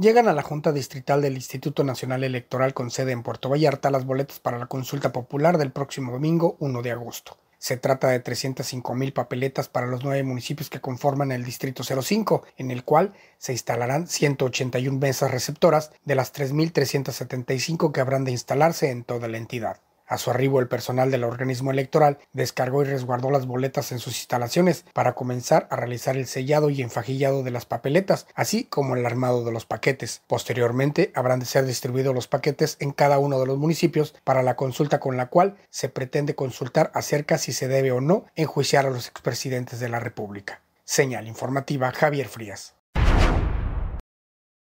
Llegan a la Junta Distrital del Instituto Nacional Electoral con sede en Puerto Vallarta las boletas para la consulta popular del próximo domingo 1 de agosto. Se trata de 305 mil papeletas para los nueve municipios que conforman el Distrito 05, en el cual se instalarán 181 mesas receptoras de las 3.375 que habrán de instalarse en toda la entidad. A su arribo, el personal del organismo electoral descargó y resguardó las boletas en sus instalaciones para comenzar a realizar el sellado y enfajillado de las papeletas, así como el armado de los paquetes. Posteriormente, habrán de ser distribuidos los paquetes en cada uno de los municipios para la consulta con la cual se pretende consultar acerca si se debe o no enjuiciar a los expresidentes de la República. Señal informativa Javier Frías.